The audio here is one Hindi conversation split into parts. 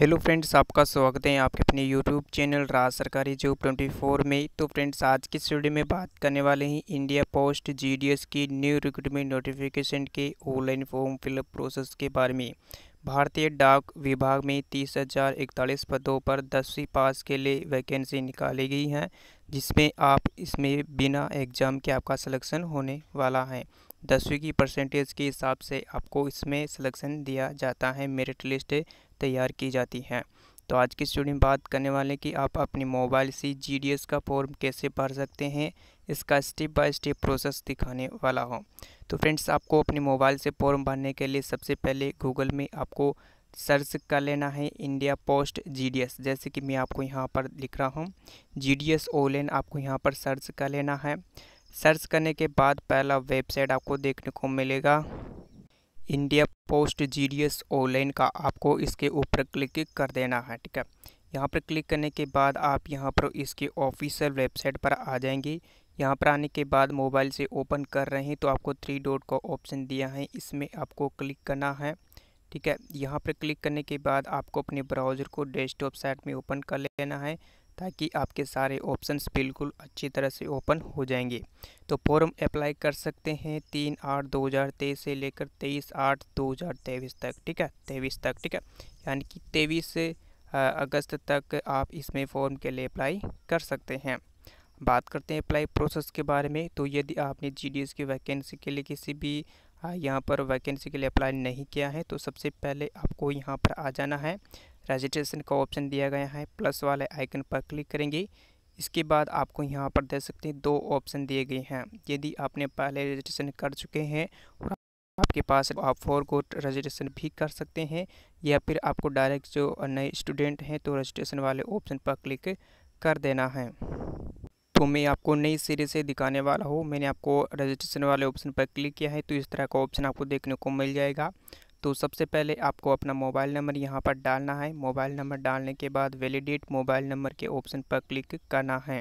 हेलो फ्रेंड्स आपका स्वागत है आपके अपने यूट्यूब चैनल राज सरकारी जॉब 24 में तो फ्रेंड्स आज की स्टूडियो में बात करने वाले हैं इंडिया पोस्ट जीडीएस की न्यू रिक्रूटमेंट नोटिफिकेशन के ऑनलाइन फॉर्म फिलअप प्रोसेस के बारे में भारतीय डाक विभाग में तीस हजार इकतालीस पदों पर दसवीं पास के लिए वैकेंसी निकाली गई हैं जिसमें आप इसमें बिना एग्ज़ाम के आपका सलेक्शन होने वाला है दसवीं की परसेंटेज के हिसाब से आपको इसमें सिलेक्शन दिया जाता है मेरिट लिस्ट तैयार की जाती है तो आज की स्टूडियो में बात करने वाले कि आप अपने मोबाइल से जी का फॉर्म कैसे भर सकते हैं इसका स्टेप बाय स्टेप प्रोसेस दिखाने वाला हो तो फ्रेंड्स आपको अपने मोबाइल से फॉर्म भरने के लिए सबसे पहले गूगल में आपको सर्च कर लेना है इंडिया पोस्ट जी जैसे कि मैं आपको यहाँ पर लिख रहा हूँ जी डी आपको यहाँ पर सर्च कर लेना है सर्च करने के बाद पहला वेबसाइट आपको देखने को मिलेगा India Post G D S online का आपको इसके ऊपर क्लिक कर देना है ठीक है यहाँ पर क्लिक करने के बाद आप यहाँ पर इसके ऑफिशियल वेबसाइट पर आ जाएंगे यहाँ पर आने के बाद मोबाइल से ओपन कर रहे हैं तो आपको थ्री डॉट का ऑप्शन दिया है इसमें आपको क्लिक करना है ठीक है यहाँ पर क्लिक करने के बाद आपको अपने ब्राउज़र को डेस्कटॉप साइट में ओपन कर लेना है ताकि आपके सारे ऑप्शंस बिल्कुल अच्छी तरह से ओपन हो जाएंगे तो फॉर्म अप्लाई कर सकते हैं तीन आठ दो हज़ार तेईस से लेकर तेईस आठ दो हज़ार तेईस तक ठीक है तेईस तक ठीक है यानी कि तेईस से अगस्त तक आप इसमें फॉर्म के लिए अप्लाई कर सकते हैं बात करते हैं अप्लाई प्रोसेस के बारे में तो यदि आपने जी की वैकेंसी के लिए किसी भी यहाँ पर वैकेंसी के लिए अप्लाई नहीं किया है तो सबसे पहले आपको यहाँ पर आ जाना है रजिस्ट्रेशन का ऑप्शन दिया गया है प्लस वाले आइकन पर क्लिक करेंगे इसके बाद आपको यहाँ पर दे सकते हैं दो ऑप्शन दिए गए हैं यदि आपने पहले रजिस्ट्रेशन कर चुके हैं और आपके पास आप फोर को रजिस्ट्रेशन भी कर सकते हैं या फिर आपको डायरेक्ट जो नए स्टूडेंट हैं तो रजिस्ट्रेशन वाले ऑप्शन पर क्लिक कर देना है तो मैं आपको नई सीरीज से दिखाने वाला हूँ मैंने आपको रजिस्ट्रेशन वाले ऑप्शन पर क्लिक किया है तो इस तरह का ऑप्शन आपको देखने को मिल जाएगा तो सबसे पहले आपको अपना मोबाइल नंबर यहाँ पर डालना है मोबाइल नंबर डालने के बाद वैलिडेट मोबाइल नंबर के ऑप्शन पर क्लिक करना है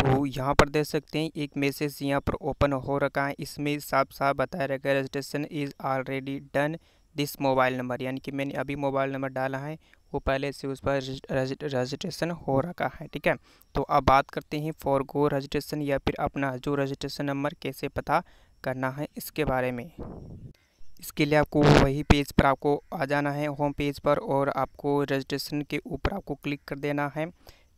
तो यहाँ पर देख सकते हैं एक मैसेज यहाँ पर ओपन हो रखा है इसमें साफ साफ बताया रहेगा registration is already done this mobile number यानी कि मैंने अभी मोबाइल नंबर डाला है वो पहले से उस पर रजिस्ट्रेशन हो रखा है ठीक है तो अब बात करते हैं फॉर गो रजिस्ट्रेशन या फिर अपना जो रजिस्ट्रेशन नंबर कैसे पता करना है इसके बारे में इसके लिए आपको वही पेज पर आपको आ जाना है होम पेज पर और आपको रजिस्ट्रेशन के ऊपर आपको क्लिक कर देना है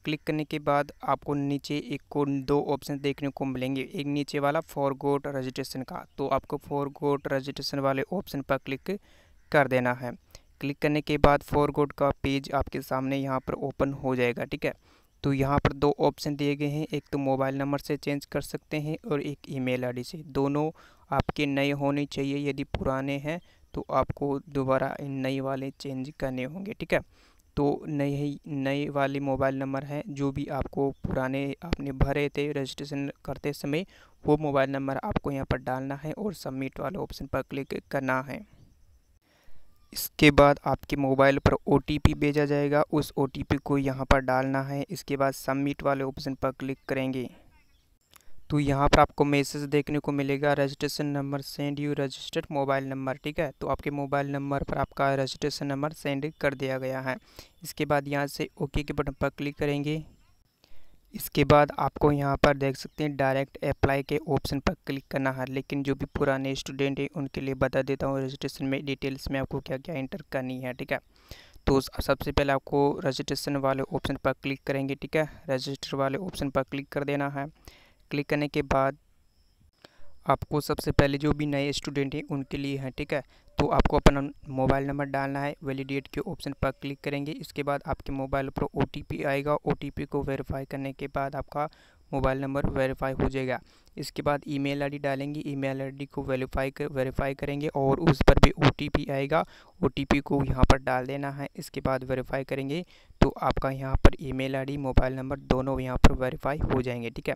क्लिक करने के बाद आपको नीचे एक को दो ऑप्शन देखने को मिलेंगे एक नीचे वाला फॉर गोट रजिस्ट्रेशन का तो आपको फॉर गोट रजिस्ट्रेशन वाले ऑप्शन पर क्लिक कर देना है क्लिक करने के बाद फॉर गोट का पेज आपके सामने यहाँ पर ओपन हो जाएगा ठीक है तो यहाँ पर दो ऑप्शन दिए गए हैं एक तो मोबाइल नंबर से चेंज कर सकते हैं और एक ईमेल आईडी से दोनों आपके नए होने चाहिए यदि पुराने हैं तो आपको दोबारा इन नए वाले चेंज करने होंगे ठीक है तो नए नए वाले मोबाइल नंबर हैं जो भी आपको पुराने आपने भरे थे रजिस्ट्रेशन करते समय वो मोबाइल नंबर आपको यहाँ पर डालना है और सबमिट वाले ऑप्शन पर क्लिक करना है इसके बाद आपके मोबाइल पर ओ भेजा जाएगा उस ओ को यहाँ पर डालना है इसके बाद सबमिट वाले ऑप्शन पर क्लिक करेंगे तो यहाँ पर आपको मैसेज देखने को मिलेगा registration number send you registered mobile number ठीक है तो आपके मोबाइल नंबर पर आपका रजिस्ट्रेशन नंबर सेंड कर दिया गया है इसके बाद यहाँ से ओके के बटन पर क्लिक करेंगे इसके बाद आपको यहाँ पर देख सकते हैं डायरेक्ट अप्लाई के ऑप्शन पर क्लिक करना है लेकिन जो भी पुराने स्टूडेंट हैं उनके लिए बता देता हूँ रजिस्ट्रेशन में डिटेल्स में आपको क्या क्या एंटर करनी है ठीक है तो सबसे पहले आपको रजिस्ट्रेशन वाले ऑप्शन पर क्लिक करेंगे ठीक है रजिस्टर वाले ऑप्शन पर क्लिक कर देना है क्लिक करने के बाद आपको सबसे पहले जो भी नए स्टूडेंट हैं उनके लिए हैं ठीक है तो आपको अपना मोबाइल नंबर डालना है वैलिडेट के ऑप्शन पर क्लिक करेंगे इसके बाद आपके मोबाइल पर ओ आएगा ओ को वेरीफाई करने के बाद आपका मोबाइल नंबर वेरीफाई हो जाएगा इसके बाद ईमेल आईडी डालेंगे ईमेल आईडी को वेरीफाई कर वेरीफाई करेंगे और उस पर भी ओ आएगा ओ को यहाँ पर डाल देना है इसके बाद वेरीफाई करेंगे तो आपका यहाँ पर ईमेल आईडी मोबाइल नंबर दोनों यहाँ पर वेरीफाई हो जाएंगे ठीक है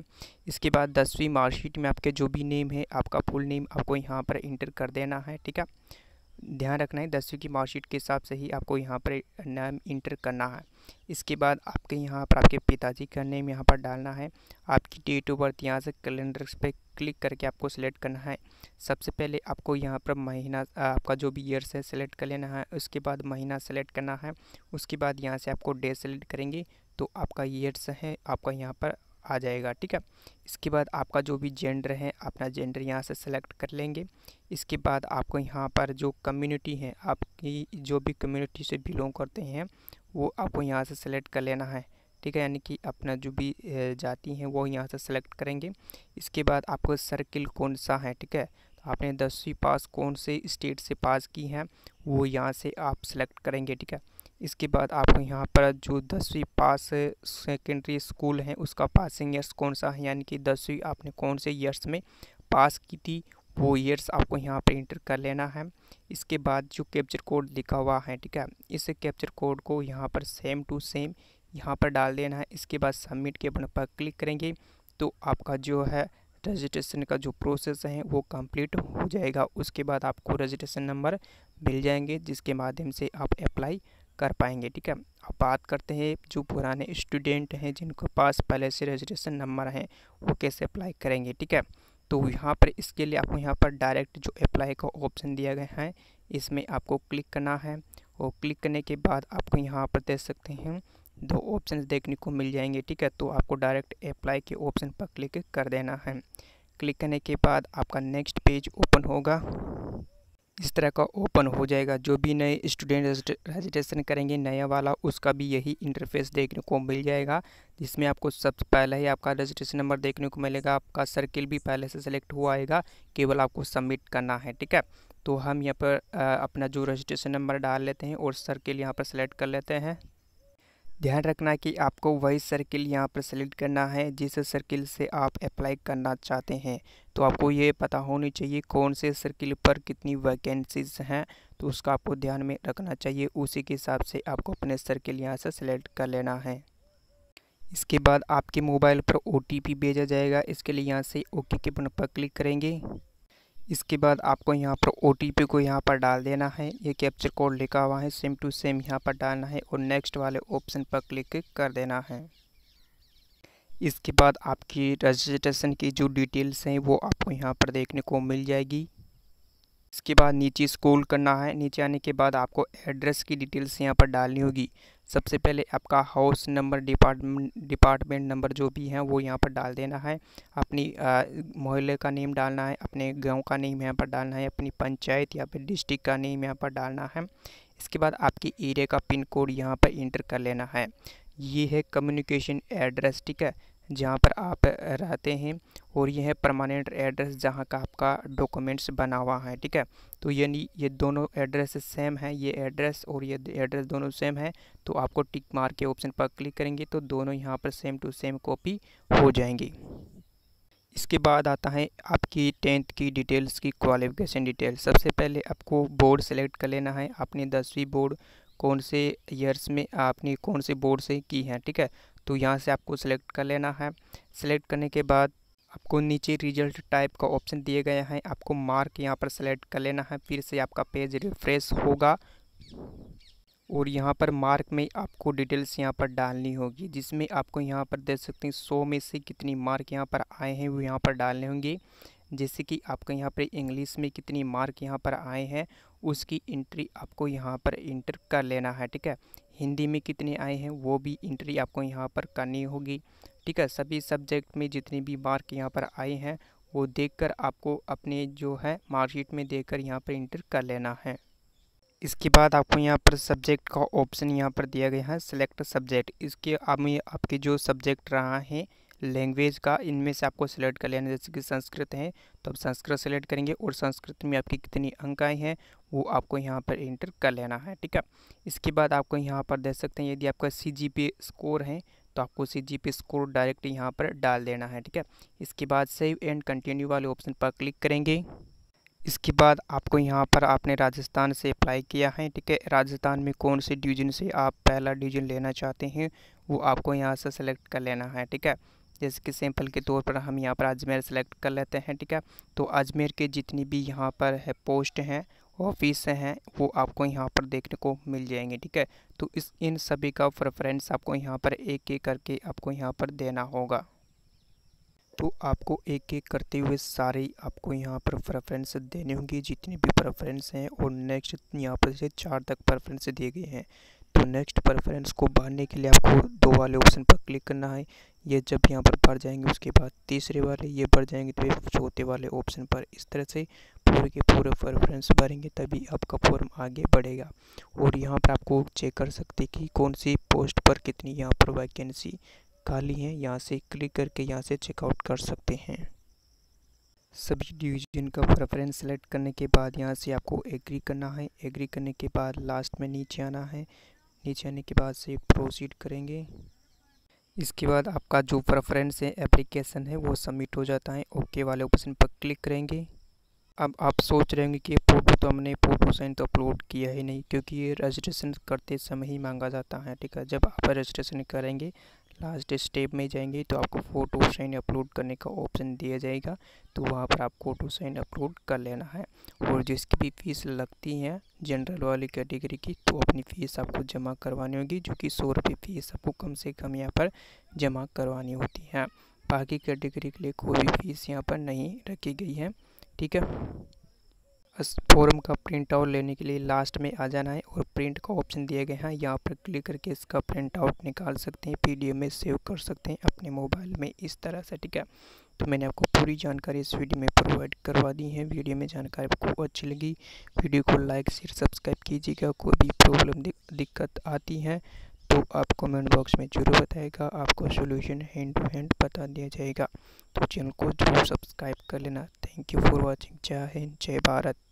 इसके बाद दसवीं मार्कशीट में आपके जो भी नेम है आपका फुल नेम आपको यहाँ पर इंटर कर देना है ठीक है ध्यान रखना है दसवीं की मार्कशीट के हिसाब से ही आपको यहाँ पर नाम इंटर करना है इसके बाद आपके यहाँ पर आपके पिताजी का नेम यहाँ पर डालना है आपकी डेट ऑफ बर्थ यहाँ से कैलेंडर पे क्लिक करके आपको सेलेक्ट करना है सबसे पहले आपको यहाँ पर महीना आपका जो भी ईयर्स है सेलेक्ट कर लेना है उसके बाद महीना सेलेक्ट करना है उसके बाद यहाँ से आपको डेट सेलेक्ट करेंगे तो आपका ईयर्स है आपका यहाँ पर आ जाएगा ठीक है इसके बाद आपका जो भी जेंडर है अपना जेंडर यहाँ से सेलेक्ट कर लेंगे इसके बाद आपको यहाँ पर जो कम्युनिटी है आपकी जो भी कम्युनिटी से बिलोंग करते हैं वो आपको यहाँ से सेलेक्ट कर लेना है ठीक है यानी कि अपना जो भी जाति है वो यहाँ से सेलेक्ट करेंगे इसके बाद आपको सर्किल कौन सा है ठीक है तो आपने दसवीं पास कौन से स्टेट से पास की है वो यहाँ से आप सेलेक्ट करेंगे ठीक है इसके बाद आपको यहाँ पर जो दसवीं पास सेकेंडरी स्कूल है उसका पासिंग ईयर्स कौन सा है यानी कि दसवीं आपने कौन से ईयर्स में पास की थी वो ईयर्स आपको यहाँ पर इंटर कर लेना है इसके बाद जो कैप्चर कोड लिखा हुआ है ठीक है इस कैप्चर कोड को यहाँ पर सेम टू सेम यहाँ पर डाल देना है इसके बाद सबमिट के बटन पर क्लिक करेंगे तो आपका जो है रजिस्ट्रेशन का जो प्रोसेस है वो कंप्लीट हो जाएगा उसके बाद आपको रजिस्ट्रेशन नंबर मिल जाएंगे जिसके माध्यम से आप अप्लाई कर पाएंगे ठीक है अब बात करते हैं जो पुराने स्टूडेंट हैं जिनके पास पहले से रजिस्ट्रेशन नंबर हैं वो कैसे अप्लाई करेंगे ठीक है तो यहाँ पर इसके लिए आपको यहाँ पर डायरेक्ट जो अप्लाई का ऑप्शन दिया गया है इसमें आपको क्लिक करना है और क्लिक करने के बाद आपको यहाँ पर देख सकते हैं दो ऑप्शन देखने को मिल जाएंगे ठीक है तो आपको डायरेक्ट अप्लाई के ऑप्शन पर क्लिक कर देना है क्लिक करने के बाद आपका नेक्स्ट पेज ओपन होगा इस तरह का ओपन हो जाएगा जो भी नए स्टूडेंट रजिस्ट्रेशन करेंगे नया वाला उसका भी यही इंटरफेस देखने को मिल जाएगा जिसमें आपको सबसे पहले ही आपका रजिस्ट्रेशन नंबर देखने को मिलेगा आपका सर्किल भी पहले से सेलेक्ट हुआ आएगा केवल आपको सबमिट करना है ठीक है तो हम यहाँ पर अपना जो रजिस्ट्रेशन नंबर डाल लेते हैं और सर्किल यहाँ पर सेलेक्ट कर लेते हैं ध्यान रखना कि आपको वही सर्किल यहाँ पर सेलेक्ट करना है जिस सर्किल से आप अप्लाई करना चाहते हैं तो आपको ये पता होनी चाहिए कौन से सर्किल पर कितनी वैकेंसीज हैं तो उसका आपको ध्यान में रखना चाहिए उसी के हिसाब से आपको अपने सर्किल यहाँ से सेलेक्ट कर लेना है इसके बाद आपके मोबाइल पर ओ भेजा जाएगा इसके लिए यहाँ से ओके के बन पर क्लिक करेंगे इसके बाद आपको यहाँ पर ओ को यहाँ पर डाल देना है ये कैप्चर कोड लिखा हुआ है सेम टू सेम यहाँ पर डालना है और नेक्स्ट वाले ऑप्शन पर क्लिक कर देना है इसके बाद आपकी रजिस्ट्रेशन की जो डिटेल्स हैं वो आपको यहाँ पर देखने को मिल जाएगी इसके बाद नीचे स्कूल करना है नीचे आने के बाद आपको एड्रेस की डिटेल्स यहाँ पर डालनी होगी सबसे पहले आपका house number department department number जो भी है वो यहाँ पर डाल देना है अपनी मोहल्ले का नेम डालना है अपने गांव का नेम यहाँ पर डालना है अपनी पंचायत या फिर डिस्ट्रिक्ट का नेम यहाँ पर डालना है इसके बाद आपके एरिया का पिन कोड यहाँ पर इंटर कर लेना है ये है कम्युनिकेशन एड्रेस ठीक है जहाँ पर आप रहते हैं और यह है परमानेंट एड्रेस जहाँ का आपका डॉक्यूमेंट्स बना हुआ है ठीक है तो ये ये दोनों एड्रेस सेम है ये एड्रेस और ये एड्रेस दोनों सेम है तो आपको टिक मार के ऑप्शन पर क्लिक करेंगे तो दोनों यहाँ पर सेम टू सेम कॉपी हो जाएंगी इसके बाद आता है आपकी टेंथ की डिटेल्स की क्वालिफिकेशन डिटेल सबसे पहले आपको बोर्ड सेलेक्ट कर लेना है आपने दसवीं बोर्ड कौन से ईयर्स में आपने कौन से बोर्ड से की है ठीक है तो यहाँ से आपको सेलेक्ट कर लेना है सेलेक्ट करने के बाद आपको नीचे रिजल्ट टाइप का ऑप्शन दिए गए हैं आपको मार्क यहाँ पर सेलेक्ट कर लेना है फिर से आपका पेज रिफ्रेश होगा और यहाँ पर मार्क में आपको डिटेल्स यहाँ पर डालनी होगी जिसमें आपको यहाँ पर देख सकते हैं सौ में से कितनी मार्क यहाँ पर आए हैं वो यहाँ पर डालने होंगे जैसे कि आपको यहाँ पर इंग्लिश में कितनी मार्क यहाँ पर आए हैं उसकी एंट्री आपको यहाँ पर इंटर कर लेना है ठीक है हिंदी में कितने आए हैं वो भी इंट्री आपको यहाँ पर करनी होगी ठीक है सभी सब्जेक्ट में जितने भी मार्क यहाँ पर आए हैं वो देखकर आपको अपने जो है मार्कशीट में देखकर यहाँ पर इंटर कर लेना है इसके बाद आपको यहाँ पर सब्जेक्ट का ऑप्शन यहाँ पर दिया गया है सेलेक्ट सब्जेक्ट इसके आप में आपके जो सब्जेक्ट रहा है लैंग्वेज का इनमें से आपको सेलेक्ट कर लेना जैसे कि संस्कृत है तो आप संस्कृत सेलेक्ट करेंगे और संस्कृत में आपकी कितनी अंक आए हैं वो आपको यहाँ पर इंटर कर लेना है ठीक है इसके बाद आपको यहाँ पर देख सकते हैं यदि आपका सी स्कोर है तो आपको C G P score direct यहाँ पर डाल देना है ठीक है इसके बाद सेव एंड कंटिन्यू वाले ऑप्शन पर क्लिक करेंगे इसके बाद आपको यहाँ पर आपने राजस्थान से अप्लाई किया है ठीक है राजस्थान में कौन से डिवीजन से आप पहला डिवीजन लेना चाहते हैं वो आपको यहाँ से सेलेक्ट कर लेना है ठीक है जैसे कि सैम्पल के तौर पर हम यहाँ पर अजमेर सेलेक्ट कर लेते हैं ठीक है तो अजमेर के जितनी भी यहाँ पर है पोस्ट हैं ऑफिस हैं वो आपको यहाँ पर देखने को मिल जाएंगे ठीक है तो इस इन सभी का प्रेफरेंस आपको यहाँ पर एक एक करके आपको यहाँ पर देना होगा तो आपको एक एक करते हुए सारे आपको यहाँ पर प्रेफरेंस देने होंगे जितने भी प्रेफरेंस हैं और नेक्स्ट यहाँ पर से चार तक प्रेफरेंस दिए गए हैं तो नेक्स्ट प्रेफरेंस को भरने के लिए आपको दो वाले ऑप्शन पर क्लिक करना है ये जब यहाँ पर भर जाएंगे उसके बाद तीसरे वाले ये भर जाएंगे तो ये चौथे वाले ऑप्शन पर इस तरह से पूरे के पूरे प्रेफरेंस भरेंगे तभी आपका फॉर्म आगे बढ़ेगा और यहाँ पर आपको चेक कर सकते कि कौन सी पोस्ट पर कितनी यहाँ पर वैकेंसी खाली हैं यहाँ से क्लिक करके यहाँ से चेकआउट कर सकते हैं सभी डिवीजन का प्रेफरेंस सेलेक्ट करने के बाद यहाँ से आपको एग्री करना है एग्री करने के बाद लास्ट में नीचे आना है नीचे आने के बाद से प्रोसीड करेंगे इसके बाद आपका जो प्रेफरेंस है एप्लीकेशन है वो सबमिट हो जाता है ओके वाले ऑप्शन पर क्लिक करेंगे अब आप सोच रहे होंगे कि फ़ोटो तो हमने फ़ोटो साइन तो अपलोड किया ही नहीं क्योंकि ये रजिस्ट्रेशन करते समय ही मांगा जाता है ठीक है जब आप रजिस्ट्रेशन करेंगे लास्ट स्टेप में जाएंगे तो आपको फ़ोटो साइन अपलोड करने का ऑप्शन दिया जाएगा तो वहाँ पर आप फोटो साइन अपलोड कर लेना है और जिसकी भी फ़ीस लगती है जनरल वाली कैटेगरी की तो अपनी फ़ीस आपको जमा करवानी होगी जो कि सौ रुपये फ़ीस आपको कम से कम यहाँ पर जमा करवानी होती है बाकी कैटेगरी के लिए कोई भी फ़ीस यहाँ पर नहीं रखी गई है ठीक है फॉर्म का प्रिंट आउट लेने के लिए लास्ट में आ जाना है और प्रिंट का ऑप्शन दिए गए हैं यहाँ पर क्लिक करके इसका प्रिंट आउट निकाल सकते हैं पीडीएफ में सेव कर सकते हैं अपने मोबाइल में इस तरह से ठीक है तो मैंने आपको पूरी जानकारी इस वीडियो में प्रोवाइड करवा दी है वीडियो में जानकारी आपको अच्छी लगी वीडियो को लाइक शेयर सब्सक्राइब कीजिएगा कोई भी प्रॉब्लम दिक्कत आती है तो आप कमेंट बॉक्स में जरूर बताएगा आपको सोल्यूशन हैंड टू हैंड बता दिया जाएगा तो चैनल को जरूर सब्सक्राइब कर लेना थैंक यू फॉर वॉचिंग जय हिंद जय भारत